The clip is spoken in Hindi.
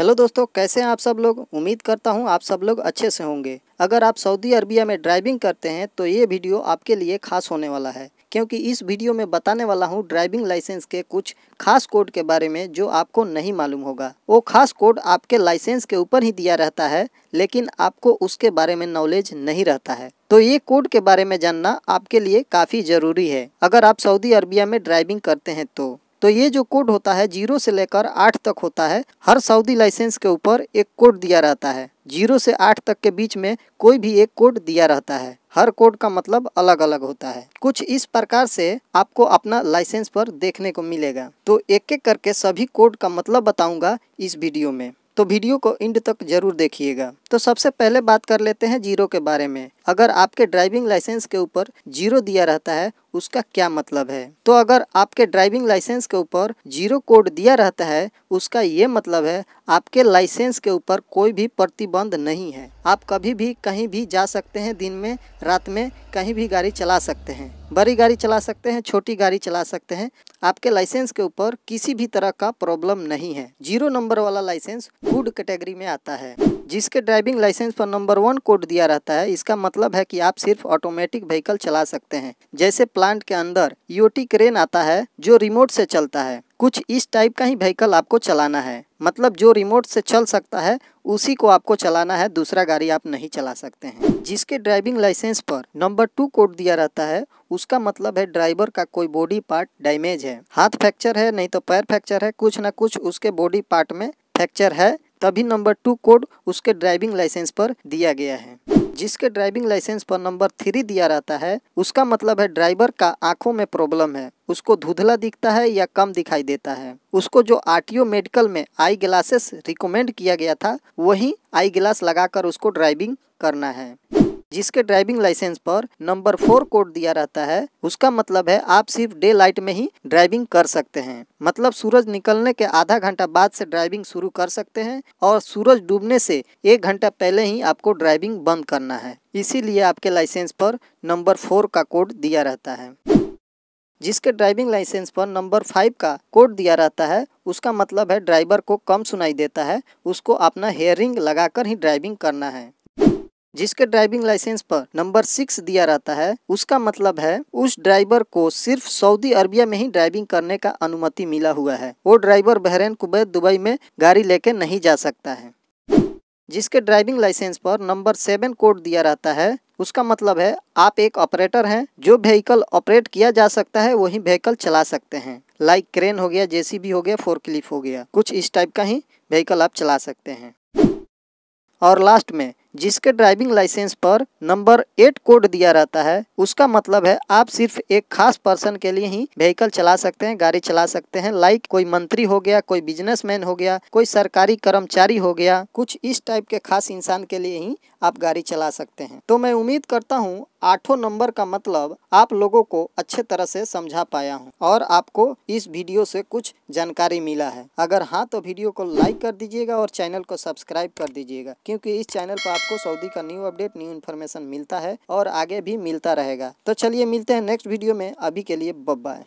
हेलो दोस्तों कैसे हैं आप सब लोग उम्मीद करता हूं आप सब लोग अच्छे से होंगे अगर आप सऊदी अरबिया में ड्राइविंग करते हैं तो ये वीडियो आपके लिए खास होने वाला है क्योंकि इस वीडियो में बताने वाला हूं ड्राइविंग लाइसेंस के कुछ खास कोड के बारे में जो आपको नहीं मालूम होगा वो खास कोड आपके लाइसेंस के ऊपर ही दिया रहता है लेकिन आपको उसके बारे में नॉलेज नहीं रहता है तो ये कोड के बारे में जानना आपके लिए काफ़ी ज़रूरी है अगर आप सऊदी अरबिया में ड्राइविंग करते हैं तो तो ये जो कोड होता है जीरो से लेकर आठ तक होता है हर सऊदी लाइसेंस के ऊपर एक कोड दिया रहता है जीरो से आठ तक के बीच में कोई भी एक कोड दिया रहता है हर कोड का मतलब अलग अलग होता है कुछ इस प्रकार से आपको अपना लाइसेंस पर देखने को मिलेगा तो एक एक करके सभी कोड का मतलब बताऊंगा इस वीडियो में तो वीडियो को इंड तक जरूर देखिएगा तो सबसे पहले बात कर लेते हैं जीरो के बारे में अगर आपके ड्राइविंग लाइसेंस के ऊपर जीरो दिया रहता है उसका क्या मतलब है तो अगर आपके ड्राइविंग लाइसेंस के ऊपर जीरो कोड दिया रहता है उसका ये मतलब है आपके लाइसेंस के ऊपर कोई भी प्रतिबंध नहीं है आप कभी भी कहीं भी जा सकते हैं दिन में रात में कहीं भी गाड़ी चला सकते हैं बड़ी गाड़ी चला सकते हैं छोटी गाड़ी चला सकते हैं आपके लाइसेंस के ऊपर किसी भी तरह का प्रॉब्लम नहीं है जीरो नंबर वाला लाइसेंस फूड कैटेगरी में आता है जिसके ड्राइविंग लाइसेंस पर नंबर वन कोड दिया रहता है इसका मतलब है कि आप सिर्फ ऑटोमेटिक व्हीकल चला सकते हैं जैसे प्लांट के अंदर यूटी e क्रेन आता है जो रिमोट से चलता है कुछ इस टाइप का ही व्हीकल आपको चलाना है मतलब जो रिमोट से चल सकता है उसी को आपको चलाना है दूसरा गाड़ी आप नहीं चला सकते हैं जिसके ड्राइविंग लाइसेंस पर नंबर टू कोड दिया रहता है उसका मतलब है ड्राइवर का कोई बॉडी पार्ट डैमेज है हाथ फ्रैक्चर है नहीं तो पैर फ्रैक्चर है कुछ ना कुछ उसके बॉडी पार्ट में फ्रैक्चर है तभी नंबर टू कोड उसके ड्राइविंग लाइसेंस पर दिया गया है जिसके ड्राइविंग लाइसेंस पर नंबर थ्री दिया रहता है उसका मतलब है ड्राइवर का आंखों में प्रॉब्लम है उसको धुधला दिखता है या कम दिखाई देता है उसको जो आरटीओ मेडिकल में आई ग्लासेस रिकमेंड किया गया था वही आई ग्लास लगाकर उसको ड्राइविंग करना है जिसके ड्राइविंग लाइसेंस पर नंबर फोर कोड दिया रहता है उसका मतलब है आप सिर्फ डे लाइट में ही ड्राइविंग कर सकते हैं मतलब सूरज निकलने के आधा घंटा बाद से ड्राइविंग शुरू कर सकते हैं और सूरज डूबने से एक घंटा पहले ही आपको ड्राइविंग बंद करना है इसीलिए आपके लाइसेंस पर नंबर फोर का कोड दिया रहता है जिसके ड्राइविंग लाइसेंस पर नंबर फाइव का कोड दिया रहता है उसका मतलब है ड्राइवर को कम सुनाई देता है उसको अपना हेयरिंग लगाकर ही ड्राइविंग करना है जिसके ड्राइविंग लाइसेंस पर नंबर सिक्स दिया रहता है उसका मतलब है उस ड्राइवर को सिर्फ सऊदी अरबिया में ही ड्राइविंग करने का अनुमति मिला हुआ है वो ड्राइवर बहरेन कुबैत दुबई में गाड़ी लेके नहीं जा सकता है जिसके ड्राइविंग लाइसेंस पर नंबर सेवन कोड दिया रहता है उसका मतलब है आप एक ऑपरेटर हैं जो व्हीकल ऑपरेट किया जा सकता है वही व्हीकल चला सकते हैं लाइक क्रेन हो गया जेसीबी हो गया फोरक्लिफ हो गया कुछ इस टाइप का ही व्हीकल आप चला सकते हैं और लास्ट में जिसके ड्राइविंग लाइसेंस पर नंबर एट कोड दिया रहता है उसका मतलब है आप सिर्फ एक खास पर्सन के लिए ही व्हीकल चला सकते हैं गाड़ी चला सकते हैं लाइक कोई मंत्री हो गया कोई बिजनेसमैन हो गया कोई सरकारी कर्मचारी हो गया कुछ इस टाइप के खास इंसान के लिए ही आप गाड़ी चला सकते हैं तो मैं उम्मीद करता हूँ आठों नंबर का मतलब आप लोगों को अच्छे तरह से समझा पाया हूँ और आपको इस वीडियो से कुछ जानकारी मिला है अगर हाँ तो वीडियो को लाइक कर दीजिएगा और चैनल को सब्सक्राइब कर दीजिएगा क्योंकि इस चैनल पर आपको सऊदी का न्यू अपडेट न्यू इन्फॉर्मेशन मिलता है और आगे भी मिलता रहेगा तो चलिए मिलते हैं नेक्स्ट वीडियो में अभी के लिए बब्बा